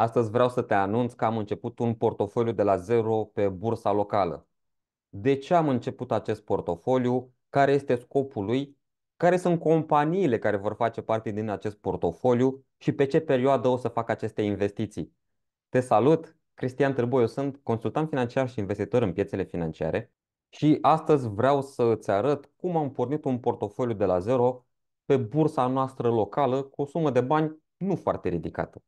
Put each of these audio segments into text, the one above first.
Astăzi vreau să te anunț că am început un portofoliu de la zero pe bursa locală. De ce am început acest portofoliu? Care este scopul lui? Care sunt companiile care vor face parte din acest portofoliu și pe ce perioadă o să fac aceste investiții? Te salut! Cristian Târboiu sunt, consultant financiar și investitor în piețele financiare și astăzi vreau să îți arăt cum am pornit un portofoliu de la zero pe bursa noastră locală cu o sumă de bani nu foarte ridicată.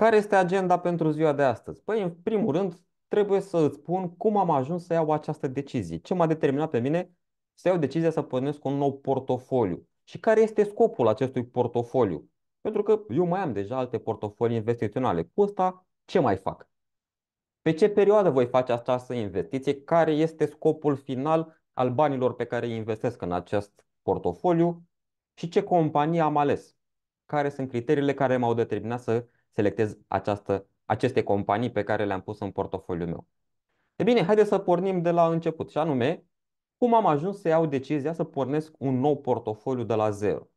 Care este agenda pentru ziua de astăzi? Păi, în primul rând, trebuie să îți spun cum am ajuns să iau această decizie. Ce m-a determinat pe mine să iau decizia să pornesc un nou portofoliu. Și care este scopul acestui portofoliu? Pentru că eu mai am deja alte portofolii investiționale. Cu ăsta, ce mai fac? Pe ce perioadă voi face această investiție? Care este scopul final al banilor pe care îi investesc în acest portofoliu? Și ce companie am ales? Care sunt criteriile care m-au determinat să selectez această, aceste companii pe care le-am pus în portofoliul meu. E bine, haideți să pornim de la început și anume, cum am ajuns să iau decizia să pornesc un nou portofoliu de la zero?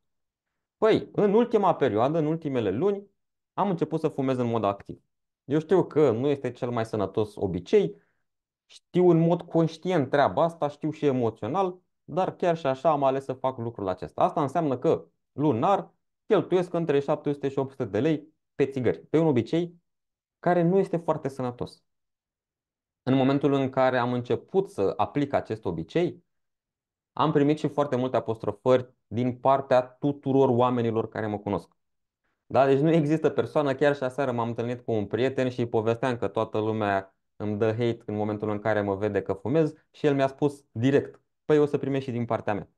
Păi, în ultima perioadă, în ultimele luni, am început să fumez în mod activ. Eu știu că nu este cel mai sănătos obicei, știu în mod conștient treaba asta, știu și emoțional, dar chiar și așa am ales să fac lucrul acesta. Asta înseamnă că lunar cheltuiesc între 700 și 800 de lei pe țigări, pe un obicei care nu este foarte sănătos. În momentul în care am început să aplic acest obicei, am primit și foarte multe apostrofări din partea tuturor oamenilor care mă cunosc. Da? Deci nu există persoană, chiar și aseară m-am întâlnit cu un prieten și îi povesteam că toată lumea îmi dă hate în momentul în care mă vede că fumez și el mi-a spus direct, păi o să primești și din partea mea.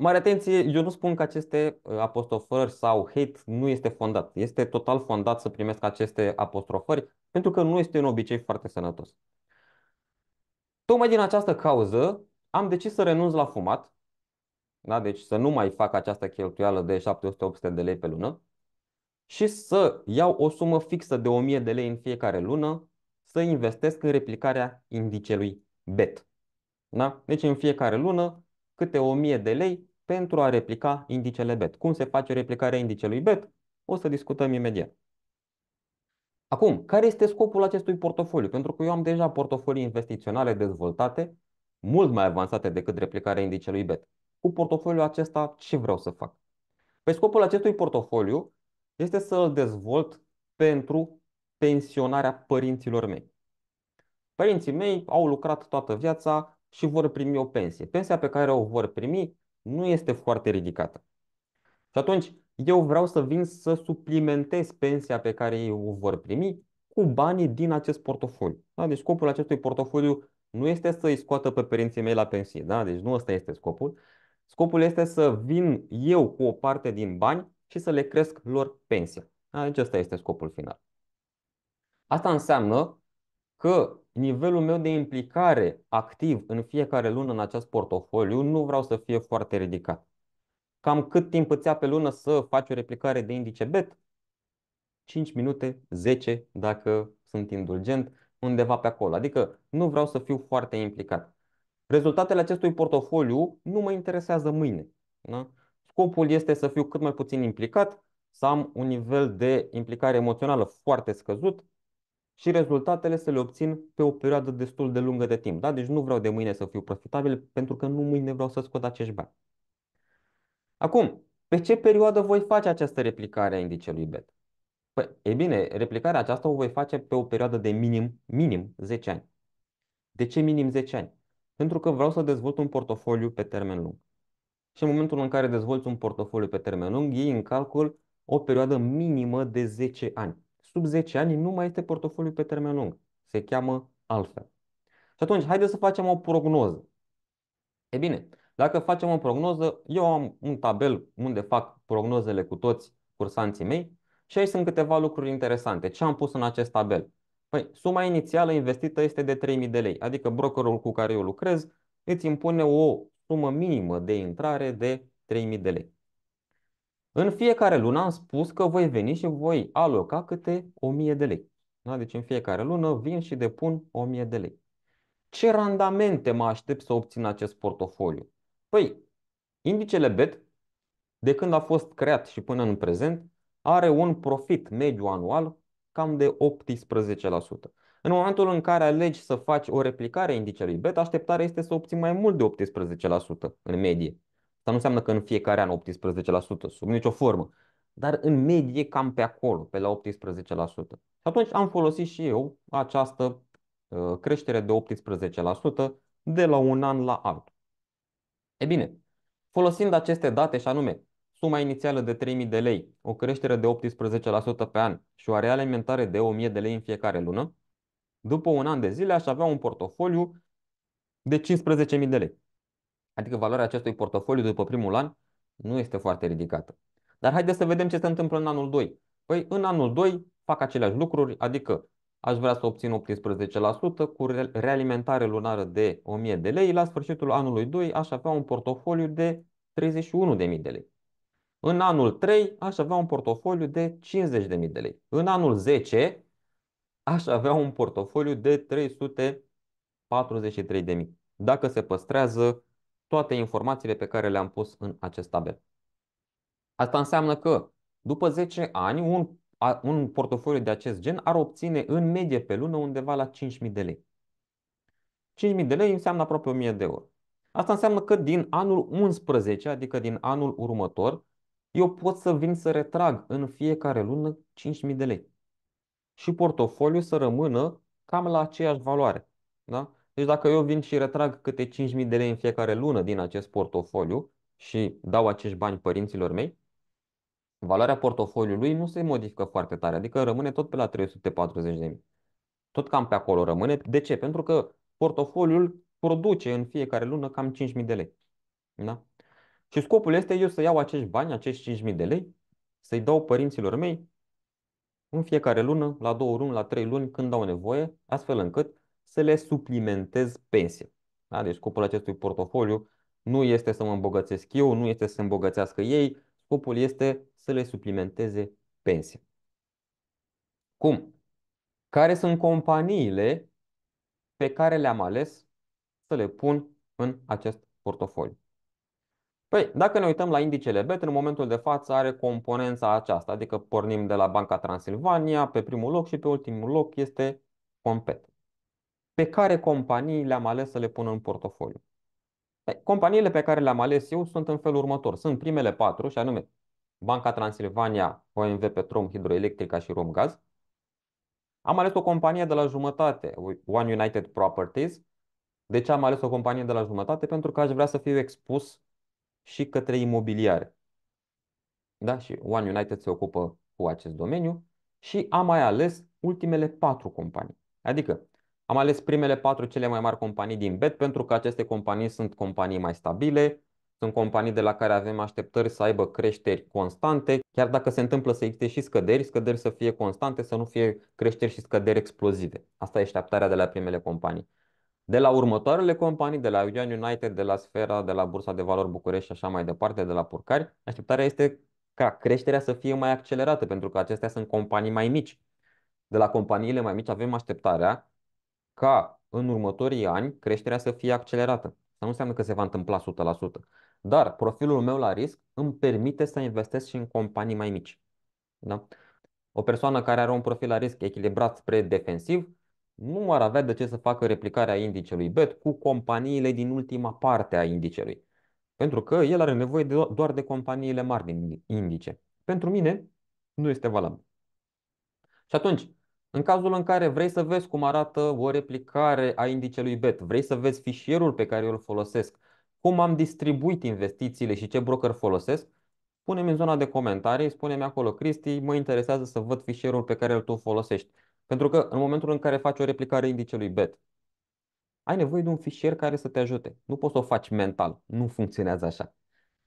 Mare atenție, eu nu spun că aceste ă, apostrofări sau hate nu este fondat. Este total fondat să primesc aceste apostrofări pentru că nu este un obicei foarte sănătos. Tocmai din această cauză am decis să renunț la fumat, da? deci să nu mai fac această cheltuială de 700-800 de lei pe lună și să iau o sumă fixă de 1000 de lei în fiecare lună să investesc în replicarea indicelui BET. Da? Deci în fiecare lună câte 1000 de lei pentru a replica indicele BET. Cum se face replicarea indicelui BET? O să discutăm imediat. Acum, care este scopul acestui portofoliu? Pentru că eu am deja portofolii investiționale dezvoltate, mult mai avansate decât replicarea indicelui BET. Cu portofoliul acesta, ce vreau să fac? Pe scopul acestui portofoliu este să îl dezvolt pentru pensionarea părinților mei. Părinții mei au lucrat toată viața și vor primi o pensie. Pensia pe care o vor primi nu este foarte ridicată. Și atunci, eu vreau să vin să suplimentez pensia pe care ei o vor primi cu banii din acest portofoliu. Da? Deci scopul acestui portofoliu nu este să-i scoată pe părinții mei la pensie. Da? Deci nu ăsta este scopul. Scopul este să vin eu cu o parte din bani și să le cresc lor pensia. Da? Deci ăsta este scopul final. Asta înseamnă că nivelul meu de implicare activ în fiecare lună în acest portofoliu nu vreau să fie foarte ridicat. Cam cât timp îți ia pe lună să faci o replicare de indice BET? 5 minute, 10 dacă sunt indulgent, undeva pe acolo. Adică nu vreau să fiu foarte implicat. Rezultatele acestui portofoliu nu mă interesează mâine. Da? Scopul este să fiu cât mai puțin implicat, să am un nivel de implicare emoțională foarte scăzut și rezultatele să le obțin pe o perioadă destul de lungă de timp. Da? Deci nu vreau de mâine să fiu profitabil pentru că nu mâine vreau să scot acești bani. Acum, pe ce perioadă voi face această replicare a indicelui BET? Păi, e bine, replicarea aceasta o voi face pe o perioadă de minim, minim 10 ani. De ce minim 10 ani? Pentru că vreau să dezvolt un portofoliu pe termen lung. Și în momentul în care dezvolți un portofoliu pe termen lung, iei în calcul o perioadă minimă de 10 ani sub 10 ani nu mai este portofoliu pe termen lung. Se cheamă altfel. Și atunci, haideți să facem o prognoză. E bine, dacă facem o prognoză, eu am un tabel unde fac prognozele cu toți cursanții mei și aici sunt câteva lucruri interesante. Ce am pus în acest tabel? Păi, suma inițială investită este de 3000 de lei, adică brokerul cu care eu lucrez îți impune o sumă minimă de intrare de 3000 de lei. În fiecare lună am spus că voi veni și voi aloca câte 1000 de lei. Da? Deci în fiecare lună vin și depun 1000 de lei. Ce randamente mă aștept să obțin acest portofoliu? Păi, indicele BET, de când a fost creat și până în prezent, are un profit mediu anual cam de 18%. În momentul în care alegi să faci o replicare a indicelui BET, așteptarea este să obții mai mult de 18% în medie. Asta nu înseamnă că în fiecare an 18%, sub nicio formă, dar în medie cam pe acolo, pe la 18%. Și atunci am folosit și eu această uh, creștere de 18% de la un an la altul. E bine, folosind aceste date și anume suma inițială de 3000 de lei, o creștere de 18% pe an și o alimentare de 1000 de lei în fiecare lună, după un an de zile aș avea un portofoliu de 15.000 de lei. Adică valoarea acestui portofoliu după primul an nu este foarte ridicată. Dar haideți să vedem ce se întâmplă în anul 2. Păi în anul 2 fac aceleași lucruri, adică aș vrea să obțin 18% cu realimentare lunară de 1000 de lei. La sfârșitul anului 2 aș avea un portofoliu de 31.000 de lei. În anul 3 aș avea un portofoliu de 50.000 de lei. În anul 10 aș avea un portofoliu de 343.000. Dacă se păstrează toate informațiile pe care le-am pus în acest tabel. Asta înseamnă că după 10 ani, un, un portofoliu de acest gen ar obține în medie pe lună undeva la 5.000 de lei. 5.000 de lei înseamnă aproape 1.000 de euro. Asta înseamnă că din anul 11, adică din anul următor, eu pot să vin să retrag în fiecare lună 5.000 de lei și portofoliul să rămână cam la aceeași valoare. Da? Deci dacă eu vin și retrag câte 5.000 de lei în fiecare lună din acest portofoliu și dau acești bani părinților mei, valoarea portofoliului nu se modifică foarte tare, adică rămâne tot pe la 340.000. Tot cam pe acolo rămâne. De ce? Pentru că portofoliul produce în fiecare lună cam 5.000 de lei. Da? Și scopul este eu să iau acești bani, acești 5.000 de lei, să-i dau părinților mei în fiecare lună, la două luni, la trei luni, când au nevoie, astfel încât să le suplimentez pensia. Da? Deci scopul acestui portofoliu nu este să mă îmbogățesc eu, nu este să se îmbogățească ei, scopul este să le suplimenteze pensia. Cum? Care sunt companiile pe care le-am ales să le pun în acest portofoliu? Păi, dacă ne uităm la indicele BET, în momentul de față are componența aceasta, adică pornim de la Banca Transilvania pe primul loc și pe ultimul loc este Compet pe care companii le-am ales să le pun în portofoliu. Companiile pe care le-am ales eu sunt în felul următor. Sunt primele patru, și anume Banca Transilvania, OMV Petrom, Hidroelectrica și Romgaz. Am ales o companie de la jumătate, One United Properties. De ce am ales o companie de la jumătate? Pentru că aș vrea să fiu expus și către imobiliare. Da? Și One United se ocupă cu acest domeniu. Și am mai ales ultimele patru companii. Adică am ales primele patru cele mai mari companii din BET pentru că aceste companii sunt companii mai stabile, sunt companii de la care avem așteptări să aibă creșteri constante, chiar dacă se întâmplă să existe și scăderi, scăderi să fie constante, să nu fie creșteri și scăderi explozive. Asta e așteptarea de la primele companii. De la următoarele companii, de la Union United, de la Sfera, de la Bursa de Valori București și așa mai departe, de la Purcari, așteptarea este ca creșterea să fie mai accelerată, pentru că acestea sunt companii mai mici. De la companiile mai mici avem așteptarea ca în următorii ani creșterea să fie accelerată. Asta nu înseamnă că se va întâmpla 100%. Dar profilul meu la risc îmi permite să investesc și în companii mai mici. Da? O persoană care are un profil la risc echilibrat spre defensiv nu ar avea de ce să facă replicarea indicelui BET cu companiile din ultima parte a indicelui. Pentru că el are nevoie de, doar de companiile mari din indice. Pentru mine nu este valabil. Și atunci, în cazul în care vrei să vezi cum arată o replicare a indicelui BET, vrei să vezi fișierul pe care eu îl folosesc, cum am distribuit investițiile și ce broker folosesc, pune-mi în zona de comentarii, spune-mi acolo, Cristi, mă interesează să văd fișierul pe care îl tu folosești. Pentru că în momentul în care faci o replicare a indicelui BET, ai nevoie de un fișier care să te ajute. Nu poți să o faci mental, nu funcționează așa.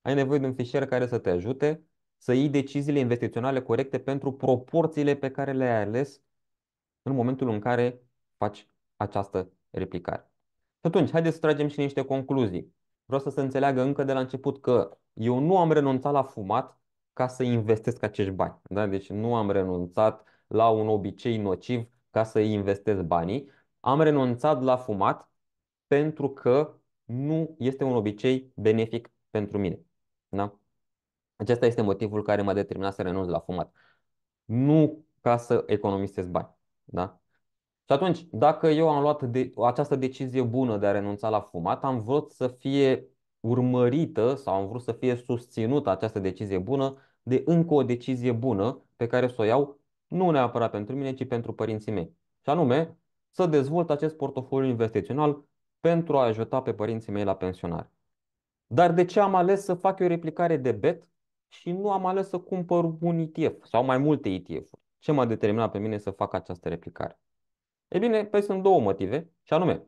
Ai nevoie de un fișier care să te ajute să iei deciziile investiționale corecte pentru proporțiile pe care le-ai ales în momentul în care faci această replicare. Și atunci, haideți să tragem și niște concluzii. Vreau să se înțeleagă încă de la început că eu nu am renunțat la fumat ca să investesc acești bani. Da? Deci nu am renunțat la un obicei nociv ca să investez banii. Am renunțat la fumat pentru că nu este un obicei benefic pentru mine. Da? Acesta este motivul care m-a determinat să renunț la fumat. Nu ca să economisesc bani. Da? Și atunci, dacă eu am luat de, această decizie bună de a renunța la fumat, am vrut să fie urmărită sau am vrut să fie susținută această decizie bună de încă o decizie bună pe care să o iau nu neapărat pentru mine, ci pentru părinții mei. Și anume, să dezvolt acest portofoliu investițional pentru a ajuta pe părinții mei la pensionare. Dar de ce am ales să fac o replicare de BET și nu am ales să cumpăr un ETF sau mai multe ETF-uri? ce m-a determinat pe mine să fac această replicare? E bine, păi sunt două motive, și anume,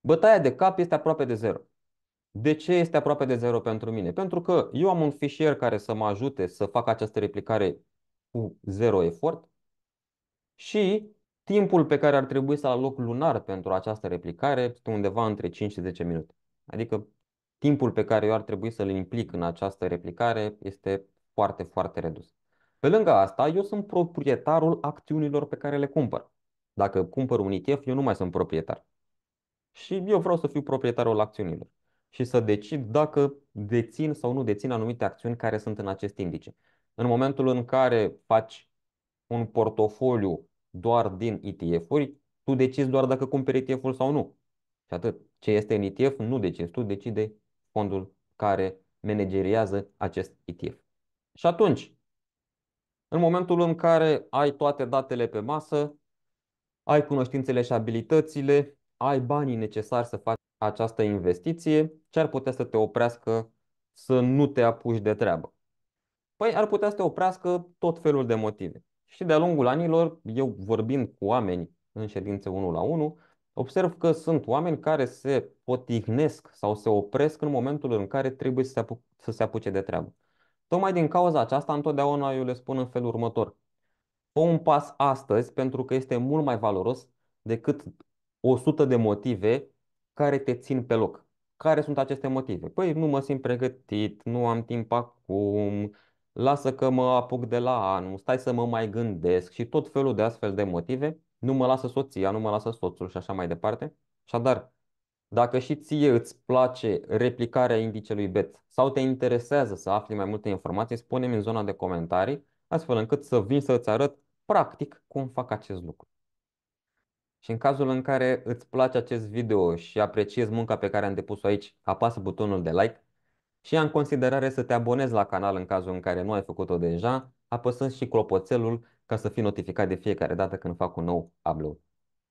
bătaia de cap este aproape de zero. De ce este aproape de zero pentru mine? Pentru că eu am un fișier care să mă ajute să fac această replicare cu zero efort și timpul pe care ar trebui să aloc lunar pentru această replicare este undeva între 5 și 10 minute. Adică timpul pe care eu ar trebui să-l implic în această replicare este foarte, foarte redus. Pe lângă asta, eu sunt proprietarul acțiunilor pe care le cumpăr. Dacă cumpăr un ETF, eu nu mai sunt proprietar. Și eu vreau să fiu proprietarul acțiunilor și să decid dacă dețin sau nu dețin anumite acțiuni care sunt în acest indice. În momentul în care faci un portofoliu doar din ETF-uri, tu decizi doar dacă cumperi ETF-ul sau nu. Și atât. Ce este în ETF nu decizi, tu decide fondul care manageriază acest ETF. Și atunci, în momentul în care ai toate datele pe masă, ai cunoștințele și abilitățile, ai banii necesari să faci această investiție, ce ar putea să te oprească să nu te apuci de treabă? Păi ar putea să te oprească tot felul de motive. Și de-a lungul anilor, eu vorbind cu oameni în ședințe 1 la 1, observ că sunt oameni care se potihnesc sau se opresc în momentul în care trebuie să se, apuce de treabă. Tocmai din cauza aceasta, întotdeauna eu le spun în felul următor. Fă un pas astăzi pentru că este mult mai valoros decât 100 de motive care te țin pe loc. Care sunt aceste motive? Păi nu mă simt pregătit, nu am timp acum, lasă că mă apuc de la anul, stai să mă mai gândesc și tot felul de astfel de motive. Nu mă lasă soția, nu mă lasă soțul și așa mai departe. Așadar, dacă și ție îți place replicarea indicelui BET sau te interesează să afli mai multe informații, spune-mi în zona de comentarii, astfel încât să vin să îți arăt practic cum fac acest lucru. Și în cazul în care îți place acest video și apreciezi munca pe care am depus-o aici, apasă butonul de like și ia în considerare să te abonezi la canal în cazul în care nu ai făcut-o deja, apăsând și clopoțelul ca să fii notificat de fiecare dată când fac un nou upload.